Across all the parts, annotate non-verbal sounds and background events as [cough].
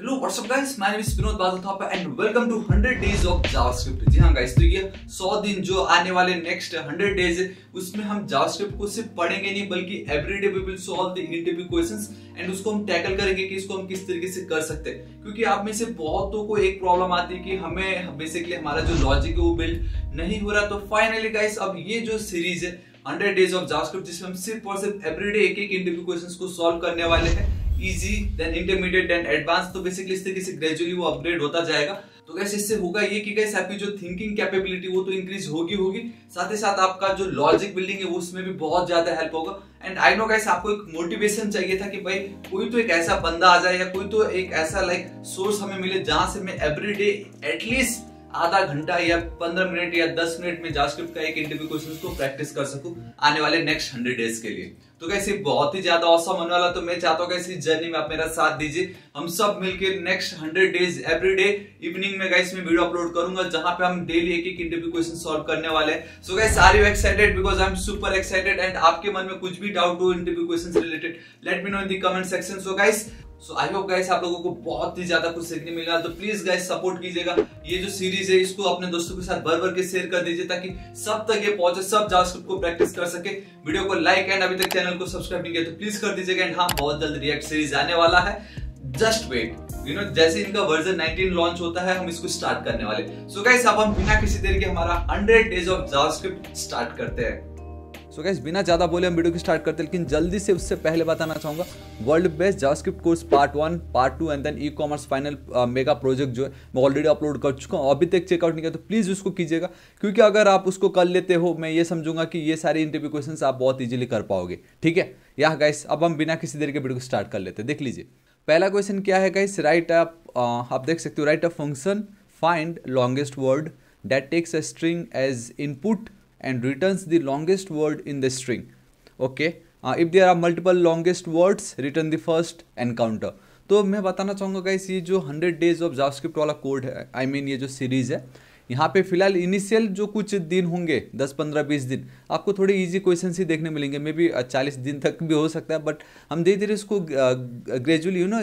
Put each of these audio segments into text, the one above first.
hello what's up guys my name is Vinod Badal Thapa and welcome to 100 days of JavaScript जी हां guys तो ये 100 दिन जो आने वाले नेक्स्ट 100 डेज है उसमें हम जावास्क्रिप्ट को सिर्फ पढ़ेंगे नहीं बल्कि everyday we will solve the interview questions and उसको हम टैकल करेंगे कि इसको हम किस तरीके से कर सकते हैं क्योंकि आप में से बहुतों को एक प्रॉब्लम आती है कि हमें बेसिकली हमारा जो लॉजिक है वो बिल्ड नहीं हो रहा तो फाइनली गाइस अब ये जो सीरीज है 100 डेज ऑफ जावास्क्रिप्ट जिसमें हम सिर्फ और सिर्फ एवरीडे एक एक इंटरव्यू क्वेश्चंस को सॉल्व करने वाले हैं easy then intermediate and advance तो बेसिकली इस तरीके से ग्रेजुअली वो अपग्रेड होता जाएगा तो कैसे इससे होगा ये कि कैसे आपकी जो थिंकिंग कैपेबिलिटी वो तो इंक्रीज होगी होगी साथ ही साथ आपका जो लॉजिक बिल्डिंग है वो उसमें भी बहुत ज्यादा हेल्प होगा एंड आई नो कैसे आपको एक मोटिवेशन चाहिए था कि भाई कोई तो एक ऐसा बंदा आ जाए या कोई तो एक ऐसा लाइक सोर्स हमें मिले जहां से मैं एवरी डे एटलीस्ट आधा घंटा या पंद्रह मिनट या दस मिनट में जावास्क्रिप्ट का एक इंटरव्यू क्वेश्चन को प्रैक्टिस कर सकूं आने वाले नेक्स्ट हंड्रेड डेज के लिए तो कैसे बहुत ही ज्यादा औसम होने वाला तो मैं चाहता हूँ इस जर्नी में आप मेरा साथ दीजिए हम सब मिलकर next hundred days every day evening में गाइस मैं वीडियो अपलोड करूंगा जहां पे हम डेली एक एक इंटरव्यू क्वेश्चन सॉल्व करने वाले so guys are you excited because I am super excited and आपके मन में कुछ भी डाउट हो interview question related let me know in the comment section so guys so I hope guys आप लोगों को बहुत ही ज्यादा कुछ सीखने मिल तो प्लीज गाइस सपोर्ट कीजिएगा ये जो सीरीज है इसको अपने दोस्तों के साथ भर भर के शेयर कर दीजिए ताकि सब तक ये पहुंचे सब जावास्क्रिप्ट को प्रैक्टिस कर सके वीडियो को लाइक एंड अभी तक चैनल को सब्सक्राइब नहीं किया तो प्लीज कर दीजिएगा एंड हाँ बहुत जल्द रिएक्ट सीरीज आने वाला है जस्ट वेट यू नो जैसे इनका वर्जन 19 लॉन्च होता है हम इसको स्टार्ट करने वाले सो so गाइस अब हम बिना किसी देर के हमारा 100 डेज ऑफ जावास्क्रिप्ट स्टार्ट करते हैं सो so गैस बिना ज़्यादा बोले हम वीडियो की स्टार्ट करते हैं लेकिन जल्दी से उससे पहले बताना चाहूंगा world best JavaScript course part one part two and then e commerce final mega project जो है मैं ऑलरेडी अपलोड कर चुका हूँ अभी तक चेकआउट नहीं किया तो प्लीज़ उसको कीजिएगा क्योंकि अगर आप उसको कर लेते हो मैं ये समझूंगा कि ये सारे इंटरव्यू क्वेश्चन आप बहुत ईजिली कर पाओगे ठीक है या गैस अब हम बिना किसी देर के वीडियो को स्टार्ट कर लेते हैं देख लीजिए पहला क्वेश्चन क्या है गाइस राइट आप आप देख सकते हो write a function find longest word that takes a string as input and returns the longest word in the string okay uh, if there are multiple longest words return the first encounter तो मैं बताना चाहूँगा guys ये जो 100 days of JavaScript वाला code है I I mean mean ये जो सीरीज़ है यहाँ पे फिलहाल इनिशियल जो कुछ दिन होंगे 10-15 20 दिन आपको थोड़े इजी क्वेश्चन ही देखने मिलेंगे मे बी 40 दिन तक भी हो सकता है बट हम धीरे धीरे इसको ग्रेजुअली यू नो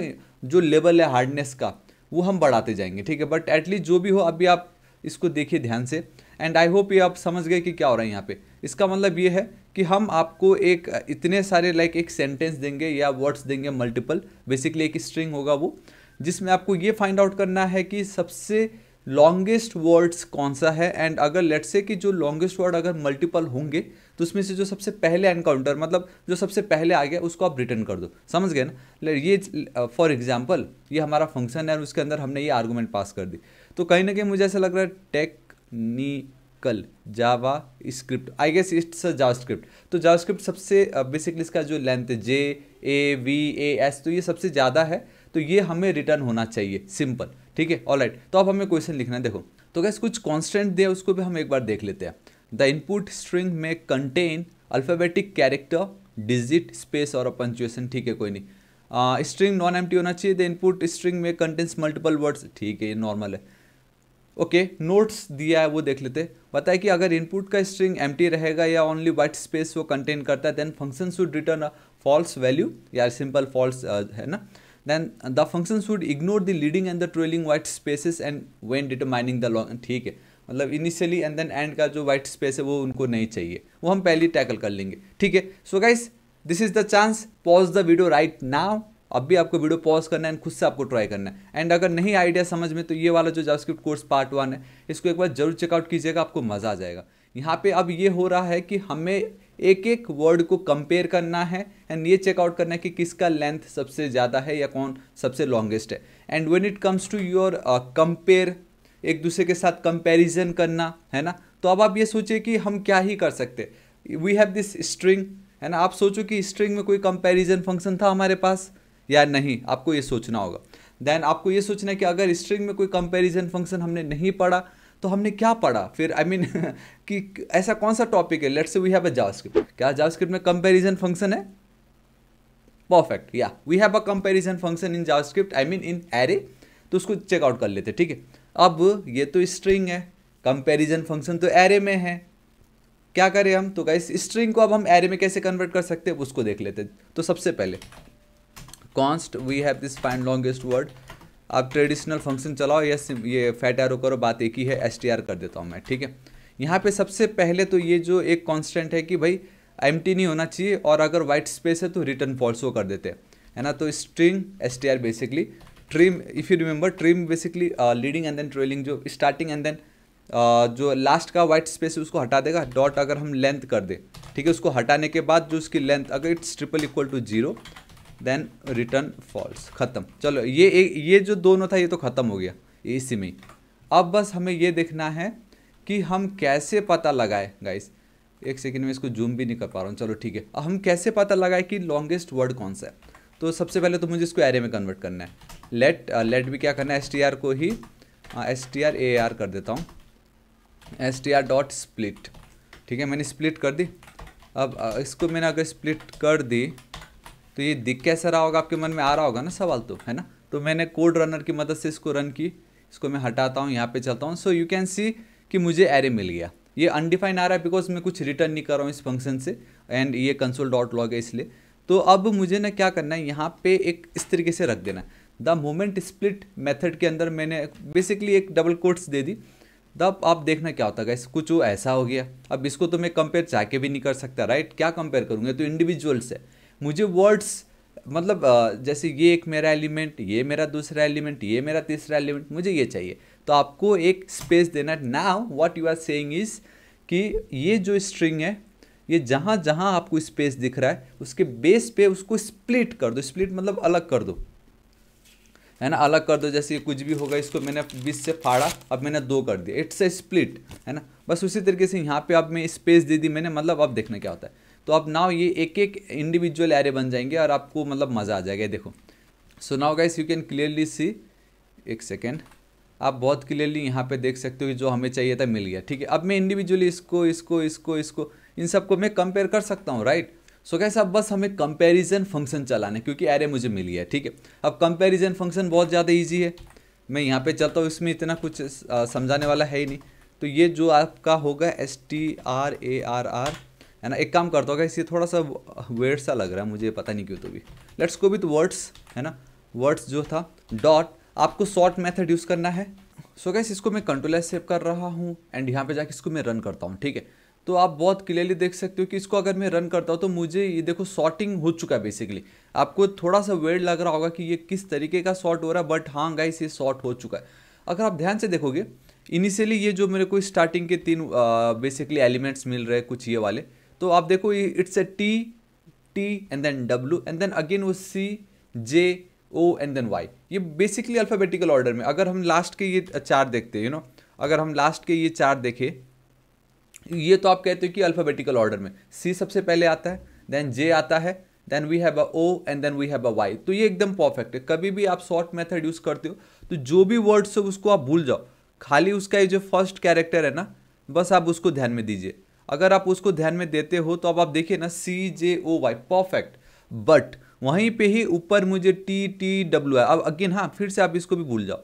जो लेवल है हार्डनेस का वो हम बढ़ाते जाएंगे ठीक है बट एटलीस्ट जो भी हो अभी आप इसको देखिए ध्यान से एंड आई होप ये आप समझ गए कि क्या हो रहा है यहाँ पे इसका मतलब ये है कि हम आपको एक इतने सारे लाइक एक सेंटेंस देंगे या वर्ड्स देंगे मल्टीपल बेसिकली एक स्ट्रिंग होगा वो जिसमें आपको ये फाइंड आउट करना है कि सबसे लॉन्गेस्ट वर्ड्स कौन सा है एंड अगर लेट्स से कि जो लॉन्गेस्ट वर्ड अगर मल्टीपल होंगे तो उसमें से जो सबसे पहले एनकाउंटर मतलब जो सबसे पहले आ गया उसको आप रिटर्न कर दो समझ गए ना ये फॉर एग्जाम्पल ये हमारा फंक्शन है और उसके अंदर हमने ये आर्गूमेंट पास कर दी तो कहीं ना कहीं मुझे ऐसा लग रहा है technical JavaScript I guess it's JavaScript तो जावा स्क्रिप्ट सबसे बेसिकली uh, इसका जो लेंथ है जे ए वी ए एस तो ये सबसे ज़्यादा है तो ये हमें रिटर्न होना चाहिए सिंपल ठीक है ऑल राइट तो अब हमें क्वेश्चन लिखना है देखो तो गैस कुछ कॉन्स्टेंट दिया उसको भी हम एक बार देख लेते हैं द इनपुट स्ट्रिंग में contain alphabetic character digit space और पंचुएशन ठीक है कोई नहीं स्ट्रिंग नॉन एम्प्टी होना चाहिए द इनपुट स्ट्रिंग में कंटेंस मल्टीपल वर्ड्स ठीक है ये नॉर्मल है ओके okay, नोट्स दिया है वो देख लेते बताए कि अगर इनपुट का स्ट्रिंग एम रहेगा या ओनली वाइट स्पेस वो कंटेन करता है then function should return a false value या सिंपल फॉल्स uh, है ना then the function should ignore the leading and the trailing white spaces and when determining the long ठीक है मतलब initially and then and का जो white space है वो उनको नहीं चाहिए वो हम पहले टैकल कर लेंगे ठीक है so guys this is the chance pause the video right now अब भी आपको वीडियो पॉज करना है एंड खुद से आपको ट्राई करना है एंड अगर नहीं आइडिया समझ में तो ये वाला जो जावास्क्रिप्ट कोर्स पार्ट वन है इसको एक बार जरूर चेकआउट कीजिएगा आपको मज़ा आ जाएगा यहाँ पे अब ये हो रहा है कि हमें एक एक वर्ड को कंपेयर करना है एंड ये चेकआउट करना है कि किसका लेंथ सबसे ज़्यादा है या कौन सबसे लॉन्गेस्ट है and when it comes to your compare एक दूसरे के साथ कंपेरिजन करना है ना तो अब आप ये सोचिए कि हम क्या ही कर सकते वी हैव दिस स्ट्रिंग है ना आप सोचो कि स्ट्रिंग में कोई कंपेरिजन फंक्शन था हमारे पास या नहीं आपको ये सोचना होगा देन आपको ये सोचना है कि अगर स्ट्रिंग में कोई कंपैरिजन फंक्शन हमने नहीं पढ़ा तो हमने क्या पढ़ा फिर आई I मीन mean, [laughs] कि ऐसा कौन सा टॉपिक है let's we have a JavaScript क्या जावास्क्रिप्ट में कंपैरिजन फंक्शन है परफेक्ट या we have a comparison function in JavaScript I mean in array तो उसको चेकआउट कर लेते ठीक है अब ये तो स्ट्रिंग है कंपेरिजन फंक्शन तो एरे में है क्या करें हम तो गाइस स्ट्रिंग को अब हम एरे में कैसे कन्वर्ट कर सकते हैं उसको देख लेते तो सबसे पहले const we have this find longest word आप ट्रेडिशनल फंक्शन चलाओ या ये फैट एरो करो बात एक ही है एस कर देता हूँ मैं ठीक है यहाँ पे सबसे पहले तो ये जो एक कांस्टेंट है कि भाई एम नहीं होना चाहिए और अगर वाइट स्पेस है तो रिटर्न फॉल्सो कर देते है ना तो string S basically trim if you remember trim basically leading and then trailing जो स्टार्टिंग एंड देन जो लास्ट का वाइट स्पेस है उसको हटा देगा डॉट अगर हम लेंथ कर दे ठीक है उसको हटाने के बाद जो उसकी लेंथ अगर it's triple equal to zero then return false ख़त्म चलो ये ये जो दोनों था ये तो ख़त्म हो गया इसी में अब बस हमें ये देखना है कि हम कैसे पता लगाए गाइस एक सेकंड में इसको जूम भी नहीं कर पा रहा हूँ चलो ठीक है अब हम कैसे पता लगाए कि लॉन्गेस्ट वर्ड कौन सा है तो सबसे पहले तो मुझे इसको एरे में कन्वर्ट करना है लेट लेट uh, भी क्या करना है एस टी आर को ही S T R A R कर देता हूँ S T R dot split ठीक है मैंने स्प्लिट कर दी अब uh, इसको मैंने अगर स्प्लिट कर दी तो ये दिख कैसे रहा होगा आपके मन में आ रहा होगा ना सवाल तो है ना तो मैंने कोड रनर की मदद से इसको रन की इसको मैं हटाता हूँ यहाँ पे चलता हूँ सो यू कैन सी कि मुझे एरे मिल गया ये अनडिफाइन आ रहा है बिकॉज मैं कुछ रिटर्न नहीं कर रहा हूँ इस फंक्शन से एंड ये कंसोल डॉट लॉग है इसलिए तो अब मुझे ना क्या करना है यहाँ पे एक इस तरीके से रख देना है द मोमेंट स्प्लिट मेथड के अंदर मैंने बेसिकली एक डबल कोट्स दे दी तब आप देखना क्या होता है कुछ वो ऐसा हो गया अब इसको तो मैं कंपेयर चाह के भी नहीं कर सकता राइट क्या कंपेयर करूँगा तो इंडिविजुअल्स है मुझे वर्ड्स मतलब जैसे ये एक मेरा एलिमेंट ये मेरा दूसरा एलिमेंट ये मेरा तीसरा एलिमेंट मुझे ये चाहिए तो आपको एक स्पेस देना now what you are saying is कि ये जो स्ट्रिंग है ये जहाँ जहाँ आपको स्पेस दिख रहा है उसके बेस पे उसको स्प्लिट कर दो स्प्लिट मतलब अलग कर दो है ना अलग कर दो जैसे कुछ भी होगा इसको मैंने बीस से फाड़ा अब मैंने दो कर दिया इट्स ए स्प्लिट है ना बस उसी तरीके से यहाँ पे अब मैं स्पेस दे दी मैंने मतलब अब देखना क्या होता है तो अब नाव ये एक एक इंडिविजुअल एरे बन जाएंगे और आपको मतलब मज़ा आ जाएगा देखो so now guys you can clearly see एक सेकेंड आप बहुत क्लियरली यहाँ पे देख सकते हो कि जो हमें चाहिए था मिल गया ठीक है अब मैं इंडिविजुअली इसको इसको इसको इसको इन सबको मैं कंपेयर कर सकता हूँ राइट सो कैसे अब बस हमें कंपैरिजन फंक्शन चलाना है क्योंकि एरे मुझे मिल गया ठीक है अब कंपैरिजन फंक्शन बहुत ज़्यादा ईजी है मैं यहाँ पर चलता हूँ इसमें इतना कुछ समझाने वाला है ही नहीं तो ये जो आपका होगा S T R A R R है ना एक काम करता होगा इसे थोड़ा सा वेड़ सा लग रहा है मुझे पता नहीं क्यों तो भी लेट्स गो विथ वर्ड्स है ना वर्ड्स जो था डॉट आपको शॉर्ट मैथड यूज़ करना है सो so गैस इसको मैं कंट्रोल एस सेव कर रहा हूँ एंड यहाँ पे जाके इसको मैं रन करता हूँ ठीक है तो आप बहुत क्लियरली देख सकते हो कि इसको अगर मैं रन करता हूँ तो मुझे ये देखो शॉर्टिंग हो चुका है बेसिकली आपको थोड़ा सा वेड लग रहा होगा कि ये किस तरीके का शॉर्ट हो रहा है बट हाँ गाइस ये शॉर्ट हो चुका है अगर आप ध्यान से देखोगे इनिशियली ये जो मेरे को स्टार्टिंग के तीन बेसिकली एलिमेंट्स मिल रहे हैं कुछ ये वाले तो आप देखो ये it's A T T and then W and then again वो C J O and then Y ये बेसिकली अल्फ़ाबेटिकल ऑर्डर में अगर हम लास्ट के ये चार देखते हैं यू नो अगर हम लास्ट के ये चार देखें ये तो आप कहते हो कि अल्फ़ाबेटिकल ऑर्डर में सी सबसे पहले आता है देन जे आता है then we have a O and then we have a Y तो ये एकदम परफेक्ट है कभी भी आप शॉर्ट मेथड यूज़ करते हो तो जो भी वर्ड्स हो उसको आप भूल जाओ खाली उसका ये जो फर्स्ट कैरेक्टर है ना बस आप उसको ध्यान में दीजिए अगर आप उसको ध्यान में देते हो तो अब आप देखिए ना C J O Y perfect but वहीं पे ही ऊपर मुझे टी टी डब्ल्यू आई अब अगेन हाँ फिर से आप इसको भी भूल जाओ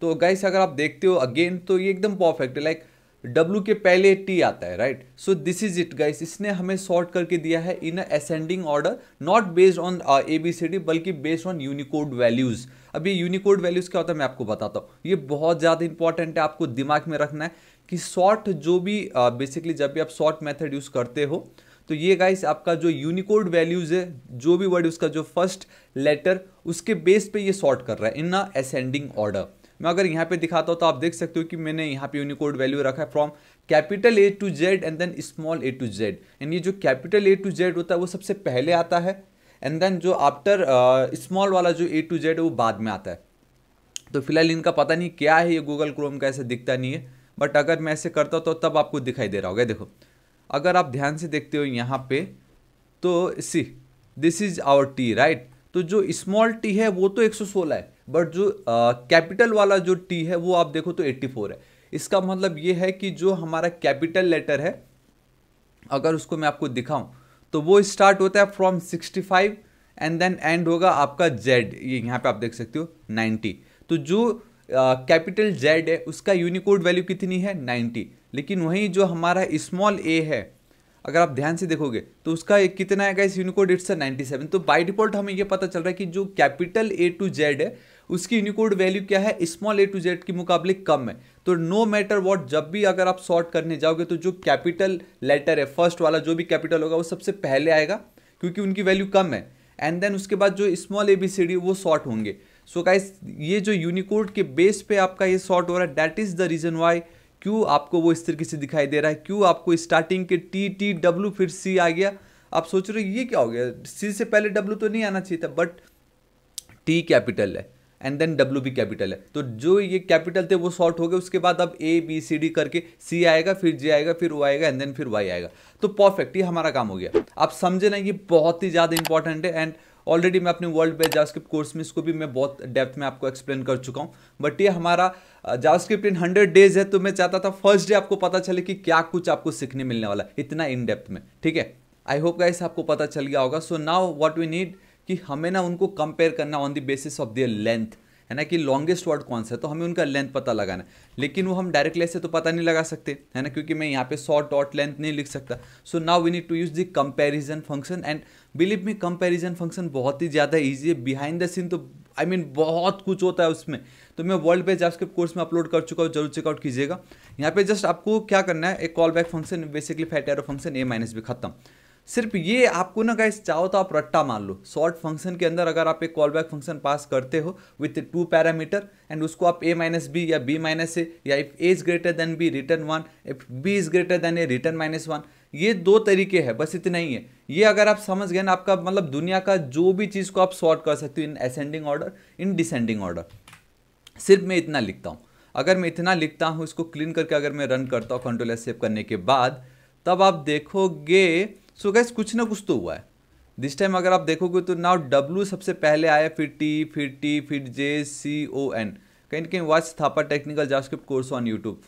तो गाइस अगर आप देखते हो अगेन तो ये एकदम परफेक्ट है लाइक डब्ल्यू के पहले टी आता है right so this is it guys इसने हमें सॉर्ट करके दिया है in ascending order not based on A B C D बल्कि बेस्ड ऑन यूनिकोड वैल्यूज़ अब ये यूनिकोड वैल्यूज़ क्या होता है मैं आपको बताता हूँ ये बहुत ज़्यादा इंपॉर्टेंट है आपको दिमाग में रखना है कि शॉर्ट जो भी बेसिकली uh, जब भी आप शॉर्ट मेथड यूज़ करते हो तो ये गाइस आपका जो यूनिकोड वैल्यूज़ है जो भी वर्ड उसका जो फर्स्ट लेटर उसके बेस पे ये सॉर्ट कर रहा है इन अ असेंडिंग ऑर्डर मैं अगर यहाँ पे दिखाता हूँ तो आप देख सकते हो कि मैंने यहाँ पे यूनिकोड वैल्यू रखा है from capital A to Z and then small A to Z and ये जो कैपिटल ए टू जेड होता है वो सबसे पहले आता है एंड देन जो आफ्टर स्मॉल uh, वाला जो ए टू जेड है वो बाद में आता है तो फिलहाल इनका पता नहीं क्या है ये गूगल क्रोम का ऐसा दिखता नहीं है बट अगर मैं ऐसे करता तो तब आपको दिखाई दे रहा होगा देखो अगर आप ध्यान से देखते हो यहाँ पे तो see this is our T right तो जो स्मॉल टी है वो तो 116 है बट जो कैपिटल uh, वाला जो टी है वो आप देखो तो 84 है इसका मतलब ये है कि जो हमारा कैपिटल लेटर है अगर उसको मैं आपको दिखाऊं तो वो स्टार्ट होता है फ्रॉम 65 एंड देन एंड होगा आपका जेड ये यहाँ पे आप देख सकते हो 90 तो जो कैपिटल जेड है उसका यूनिकोड वैल्यू कितनी है 90 लेकिन वहीं जो हमारा स्मॉल ए है अगर आप ध्यान से देखोगे तो उसका कितना है इस यूनिकोड इट्स नाइन्टी सेवन तो बाई डिफॉल्ट हमें यह पता चल रहा है कि जो कैपिटल ए टू जेड है उसकी यूनिकोड वैल्यू क्या है स्मॉल ए टू जेड के मुकाबले कम है तो नो मैटर वॉट जब भी अगर आप सॉर्ट करने जाओगे तो जो कैपिटल लेटर है फर्स्ट वाला जो भी कैपिटल होगा वो सबसे पहले आएगा क्योंकि उनकी वैल्यू कम है एंड देन उसके बाद जो small A B C D वो सॉर्ट होंगे सो गाइस ये जो यूनिकोड के बेस पे आपका ये शॉर्ट हो रहा है that is the reason why क्यों आपको वो इस तरीके से दिखाई दे रहा है क्यों आपको स्टार्टिंग के टी टी डब्ल्यू फिर सी आ गया आप सोच रहे हो ये क्या हो गया सी से पहले डब्ल्यू तो नहीं आना चाहिए था बट टी कैपिटल है एंड देन डब्ल्यू भी कैपिटल है तो जो ये कैपिटल थे वो शॉर्ट हो गए उसके बाद अब ए बी सी डी करके सी आएगा फिर जे आएगा फिर ओ आएगा एंड देन फिर वाई आएगा तो परफेक्ट ये हमारा काम हो गया आप समझे ना ये बहुत ही ज़्यादा इंपॉर्टेंट है एंड ऑलरेडी मैं अपने वर्ल्ड बेस्ट जावास्क्रिप्ट कोर्स में इसको भी मैं बहुत डेप्थ में आपको एक्सप्लेन कर चुका हूँ बट ये हमारा जावास्क्रिप्ट इन हंड्रेड डेज है तो मैं चाहता था फर्स्ट डे आपको पता चले कि क्या कुछ आपको सीखने मिलने वाला है इतना इन डेप्थ में ठीक है आई होप गाइस आपको पता चल गया होगा so now what we need कि हमें ना उनको कंपेयर करना on the basis of their length है ना कि लॉन्गेस्ट वर्ड कौन सा है तो हमें उनका लेंथ पता लगाना है लेकिन वो हम डायरेक्टली ऐसे तो पता नहीं लगा सकते है ना क्योंकि मैं यहाँ पे सॉ डॉट लेंथ नहीं लिख सकता so now we need to use the comparison function and believe me comparison function बहुत ही ज़्यादा ईजी है बिहाइंड द सीन तो आई I मीन mean, बहुत कुछ होता है उसमें तो मैं वर्ल्ड पे जावास्क्रिप्ट कोर्स में अपलोड कर चुका हूँ जरूर चेकआउट कीजिएगा यहाँ पे जस्ट आपको क्या करना है एक callback function basically fat arrow function A minus भी खत्म सिर्फ ये आपको ना गाइस चाहो तो आप रट्टा मान लो शॉर्ट फंक्शन के अंदर अगर आप एक कॉल बैक फंक्शन पास करते हो विथ टू पैरामीटर एंड उसको आप ए माइनस बी या बी माइनस ए या if A is greater than B return one if B is greater than A return minus one ये दो तरीके हैं बस इतना ही है ये अगर आप समझ गए ना आपका मतलब दुनिया का जो भी चीज़ को आप सॉर्ट कर सकते हो in ascending order in descending order सिर्फ मैं इतना लिखता हूँ अगर मैं इतना लिखता हूँ इसको क्लीन करके अगर मैं रन करता हूँ कंट्रोल एस सेव करने के बाद तब आप देखोगे सो so गैस कुछ ना कुछ तो हुआ है दिस टाइम अगर आप देखोगे तो नाउ डब्ल्यू सबसे पहले आया फिर टी फिर टी फिर जे सी ओ एन कहीं ना कहीं watch Thapa technical JavaScript course on YouTube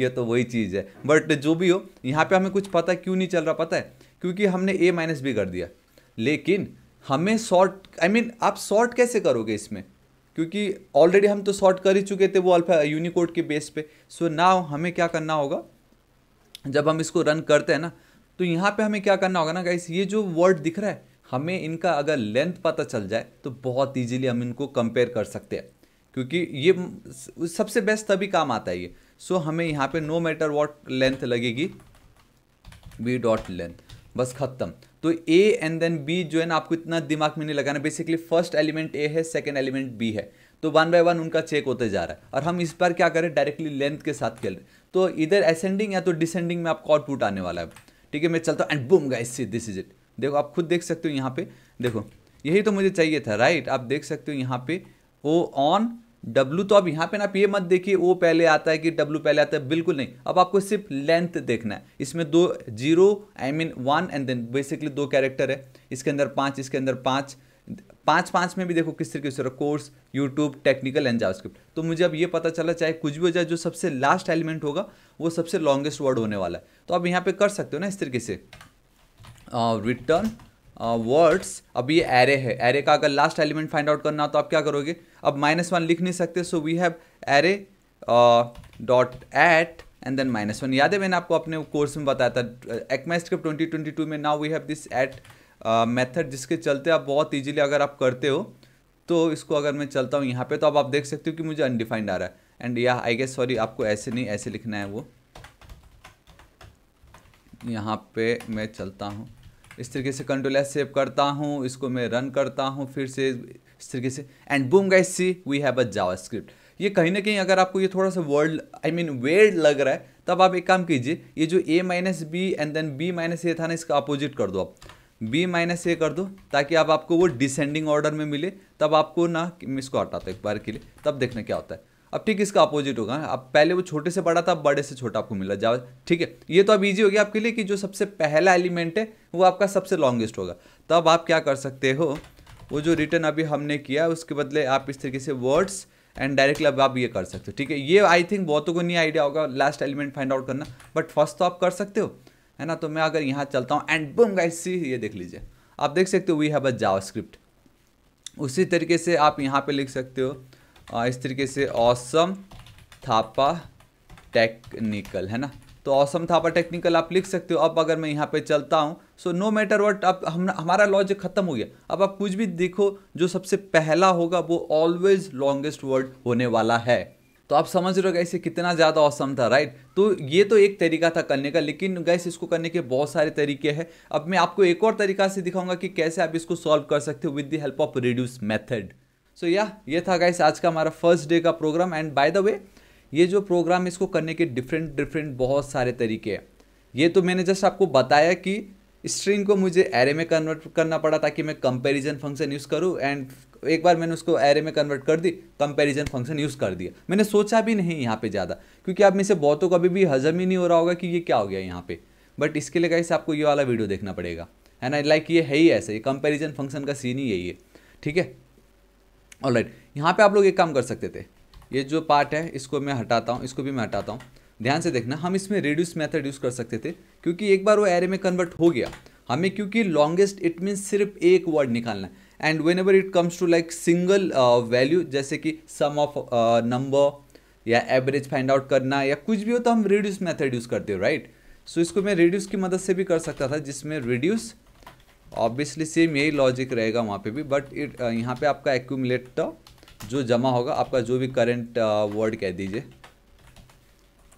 ये तो वही चीज़ है बट जो भी हो यहाँ पे हमें कुछ पता क्यों नहीं चल रहा पता है क्योंकि हमने ए माइनस बी कर दिया लेकिन हमें शॉर्ट आई मीन आप शॉर्ट कैसे करोगे इसमें क्योंकि ऑलरेडी हम तो शॉर्ट कर ही चुके थे वो अल्फा यूनिकोड के बेस पे सो so ना हमें क्या करना होगा जब हम इसको रन करते हैं ना तो यहाँ पे हमें क्या करना होगा ना गाइस ये जो वर्ड दिख रहा है हमें इनका अगर लेंथ पता चल जाए तो बहुत ईजिली हम इनको कंपेयर कर सकते हैं क्योंकि ये सबसे बेस्ट तभी काम आता है ये सो so, हमें यहाँ पे नो मैटर वॉट लेंथ लगेगी बी डॉट लेंथ बस ख़त्म तो ए एंड देन बी जो है ना आपको इतना दिमाग में नहीं लगाना बेसिकली फर्स्ट एलिमेंट ए है सेकेंड एलिमेंट बी है तो वन बाय वन उनका चेक होते जा रहा है और हम इस बार क्या करें डायरेक्टली लेंथ के साथ खेल रहे तो इधर असेंडिंग या तो डिसेंडिंग में आपका आउटपुट आने वाला है ठीक है मैं चलता हूँ and boom guys see this is it देखो आप खुद देख सकते हो यहाँ पे देखो यही तो मुझे चाहिए था राइट आप देख सकते हो यहाँ पे ओ ऑन डब्लू तो अब यहाँ पे ना आप ये मत देखिए वो पहले आता है कि डब्लू पहले आता है बिल्कुल नहीं अब आपको सिर्फ लेंथ देखना है इसमें दो zero I mean one and then basically दो कैरेक्टर है इसके अंदर पाँच इसके अंदर पाँच पाँच पाँच में भी देखो किस तरीके से course YouTube technical and JavaScript तो मुझे अब ये पता चला चाहे कुछ भी हो जाए जो सबसे लास्ट एलिमेंट होगा वो सबसे लॉन्गेस्ट वर्ड होने वाला है तो आप यहाँ पे कर सकते हो ना इस तरीके से रिटर्न वर्ड्स अब ये एरे है एरे का अगर लास्ट एलिमेंट फाइंड आउट करना हो तो आप क्या करोगे अब माइनस वन लिख नहीं सकते so we have array dot at and then minus one याद है मैंने आपको अपने कोर्स में बताया था ECMAScript twenty twenty two में now we have this at method जिसके चलते आप बहुत ईजिली अगर आप करते हो तो इसको अगर मैं चलता हूँ यहाँ पे तो अब आप देख सकते हो कि मुझे अनडिफाइंड आ रहा है एंड या आई गेस सॉरी आपको ऐसे नहीं ऐसे लिखना है वो यहाँ पे मैं चलता हूँ इस तरीके से कंट्रोल एस सेव करता हूँ इसको मैं रन करता हूँ फिर से इस तरीके से and boom guys see we have a JavaScript ये कहीं ना कहीं अगर आपको ये थोड़ा सा वर्ल्ड आई मीन वेर्ड लग रहा है तब आप एक काम कीजिए ये जो A minus B and then B minus A था ना इसका अपोजिट कर दो आप बी माइनस ए कर दो ताकि आप आपको वो डिसेंडिंग ऑर्डर में मिले तब आपको ना इसको हटाता एक बार के लिए तब देखना क्या होता है अब ठीक इसका अपोजिट होगा अब पहले वो छोटे से बड़ा था अब बड़े से छोटा आपको मिला जावा ठीक है ये तो अब ईजी हो गया आपके लिए कि जो सबसे पहला एलिमेंट है वो आपका सबसे लॉन्गेस्ट होगा तब आप क्या कर सकते हो वो जो रिटर्न अभी हमने किया उसके बदले आप इस तरीके से वर्ड्स एंड डायरेक्टली अब आप ये कर सकते हो ठीक है ये आई थिंक बहुतों को नहीं आइडिया होगा लास्ट एलिमेंट फाइंड आउट करना बट फर्स्ट तो आप कर सकते हो है ना तो मैं अगर यहाँ चलता हूँ एंड बुम गाइस सी ये देख लीजिए आप देख सकते हो वी हैव अ जावास्क्रिप्ट उसी तरीके से आप यहाँ पे लिख सकते हो इस तरीके से ऑसम थापा टेक्निकल है ना तो औसम थापा टेक्निकल आप लिख सकते हो अब अगर मैं यहाँ पे चलता हूँ सो नो मैटर वट अब हम हमारा लॉजिक खत्म हो गया अब आप कुछ भी देखो जो सबसे पहला होगा वो ऑलवेज लॉन्गेस्ट वर्ड होने वाला है तो आप समझ रहे हो गैस ये कितना ज़्यादा औसम था राइट तो ये तो एक तरीका था करने का लेकिन गैस इसको करने के बहुत सारे तरीके हैं अब मैं आपको एक और तरीका से दिखाऊंगा कि कैसे आप इसको सॉल्व कर सकते हो with the help of reduce method so या ये था गैस आज का हमारा फर्स्ट डे का program and by the way ये जो प्रोग्राम इसको करने के डिफरेंट डिफरेंट बहुत सारे तरीके हैं ये तो मैंने जस्ट आपको बताया कि स्ट्रिंग को मुझे एरे में कन्वर्ट करना पड़ा ताकि मैं कंपैरिजन फंक्शन यूज़ करूँ एंड एक बार मैंने उसको एरे में कन्वर्ट कर दी कंपैरिजन फंक्शन यूज़ कर दिया मैंने सोचा भी नहीं यहाँ पे ज़्यादा क्योंकि आप में से बहुतों का अभी भी हजम ही नहीं हो रहा होगा कि ये क्या हो गया यहाँ पे बट इसके लिए कैसे आपको ये वाला वीडियो देखना पड़ेगा है ना लाइक ये है ही ऐसे ये कंपेरिजन फंक्शन का सीन ही यही है ठीक है और राइट यहाँ पर आप लोग एक काम कर सकते थे ये जो पार्ट है इसको मैं हटाता हूँ इसको भी मैं हटाता हूँ ध्यान से देखना हम इसमें रिड्यूस मैथड यूज़ कर सकते थे क्योंकि एक बार वो एरे में कन्वर्ट हो गया हमें क्योंकि लॉन्गेस्ट इट मीन्स सिर्फ एक वर्ड निकालना है and whenever it comes to like single value जैसे कि सम ऑफ नंबर या एवरेज फाइंड आउट करना या कुछ भी हो तो हम रिड्यूस मेथड यूज़ करते हो राइट सो इसको मैं रिड्यूस की मदद से भी कर सकता था जिसमें रिड्यूस ऑब्वियसली सेम यही लॉजिक रहेगा वहाँ पे भी बट इट uh, यहाँ पे आपका एक्यूमलेट जो जमा होगा आपका जो भी करेंट वर्ड uh, कह दीजिए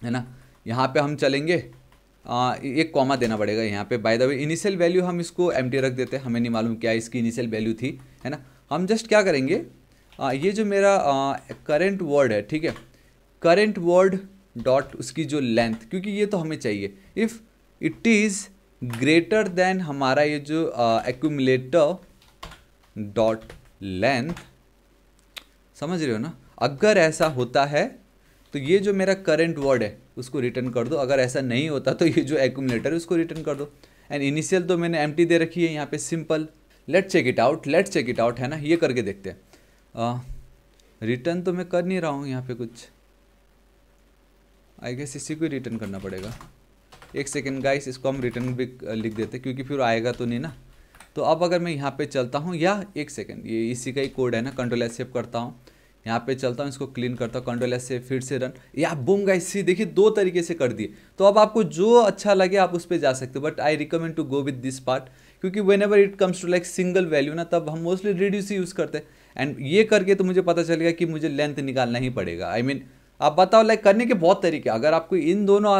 है ना यहाँ पे हम चलेंगे एक कॉमा देना पड़ेगा यहाँ पे by the way initial value हम इसको एम रख देते हैं हमें नहीं मालूम क्या इसकी इनिशियल वैल्यू थी है ना हम जस्ट क्या करेंगे आ, ये जो मेरा करेंट वर्ड है ठीक है करेंट वर्ड डॉट उसकी जो लेंथ क्योंकि ये तो हमें चाहिए if it is greater than हमारा ये जो एक्यूमलेटर डॉट लेंथ समझ रहे हो ना अगर ऐसा होता है तो ये जो मेरा करेंट वर्ड है उसको रिटर्न कर दो अगर ऐसा नहीं होता तो ये जो एकुमलेटर है उसको रिटर्न कर दो एंड इनिशियल तो मैंने एम दे रखी है यहाँ पे simple let check it out let check it out है ना ये करके देखते हैं रिटर्न तो मैं कर नहीं रहा हूँ यहाँ पे कुछ आई गेस इसी को रिटर्न करना पड़ेगा एक सेकेंड गाइस इसको हम रिटर्न भी लिख देते क्योंकि फिर आएगा तो नहीं ना तो अब अगर मैं यहाँ पे चलता हूँ या एक सेकेंड ये इसी का ही कोड है ना कंट्रोल एस सेव करता हूँ यहाँ पे चलता हूँ इसको क्लीन करता हूँ कंट्रोल एस से फिर से रन या बूम गाइस सी देखिए दो तरीके से कर दिए तो अब आपको जो अच्छा लगे आप उस पर जा सकते हो but I recommend to go with this part क्योंकि whenever it comes to like single value ना तब हम मोस्टली रिड्यूस ही यूज़ करते हैं एंड ये करके तो मुझे पता चलेगा कि मुझे लेंथ निकालना ही पड़ेगा आई I मीन mean, आप बताओ लाइक करने के बहुत तरीके अगर आपको इन दोनों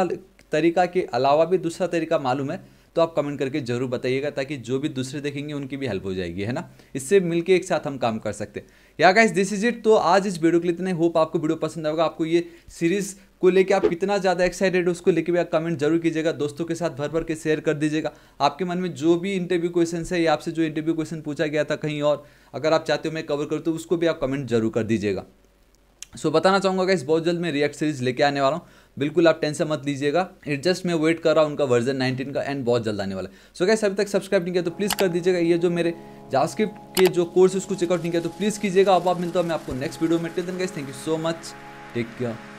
तरीका के अलावा भी दूसरा तरीका मालूम है तो आप कमेंट करके जरूर बताइएगा ताकि जो भी दूसरे देखेंगे उनकी भी हेल्प हो जाएगी है ना इससे मिलके एक साथ हम काम कर सकते हैं या गाइस दिस इज इट तो आज इस वीडियो के लिए इतने होप आपको वीडियो पसंद आएगा आपको ये सीरीज़ को लेके आप कितना ज़्यादा एक्साइटेड उसको लेके भी आप कमेंट जरूर कीजिएगा दोस्तों के साथ भर भर के शेयर कर दीजिएगा आपके मन में जो भी इंटरव्यू क्वेश्चन है या आपसे जो इंटरव्यू क्वेश्चन पूछा गया था कहीं और अगर आप चाहते हो मैं कवर करूँ तो उसको भी आप कमेंट जरूर कर दीजिएगा सो so, बताना चाहूँगा इस बहुत जल्द मैं रिएक्ट सीरीज लेके आने वाला हूँ बिल्कुल आप टेंशन मत लीजिएगा इट जस्ट मैं वेट कर रहा हूँ उनका वर्जन 19 का एंड बहुत जल्द आने वाला है सो कैसे अभी तक सब्सक्राइब नहीं किया तो प्लीज़ कर दीजिएगा ये जो मेरे जास्क्रिप्ट के जो कोर्स उसको चेकआउट नहीं किया तो प्लीज़ कीजिएगा अब आप मिलता हूँ मैं आपको नेक्स्ट वीडियो में then guys thank you so much take care